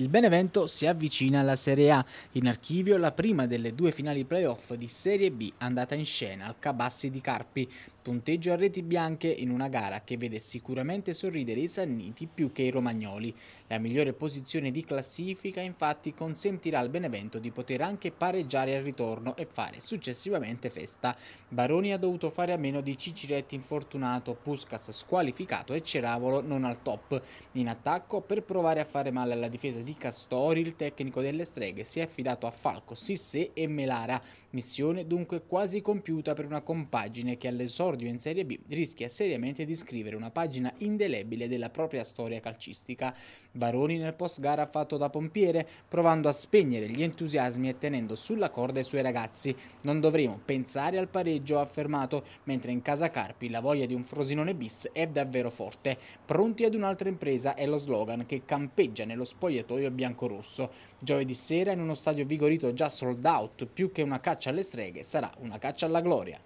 il Benevento si avvicina alla Serie A. In archivio la prima delle due finali playoff di Serie B andata in scena al Cabassi di Carpi. Punteggio a reti bianche in una gara che vede sicuramente sorridere i Sanniti più che i Romagnoli. La migliore posizione di classifica infatti consentirà al Benevento di poter anche pareggiare al ritorno e fare successivamente festa. Baroni ha dovuto fare a meno di Ciciretti infortunato, Puskas squalificato e Ceravolo non al top. In attacco per provare a fare male alla difesa di di Castori, il tecnico delle streghe si è affidato a Falco, Sisse e Melara, missione dunque quasi compiuta per una compagine che all'esordio in Serie B rischia seriamente di scrivere una pagina indelebile della propria storia calcistica. Baroni nel post gara ha fatto da pompiere, provando a spegnere gli entusiasmi e tenendo sulla corda i suoi ragazzi. Non dovremo pensare al pareggio, ha affermato, mentre in casa Carpi la voglia di un Frosinone bis è davvero forte. Pronti ad un'altra impresa è lo slogan che campeggia nello spogliatoio serbatoio biancorosso. Giovedì sera in uno stadio vigorito già sold out, più che una caccia alle streghe, sarà una caccia alla gloria.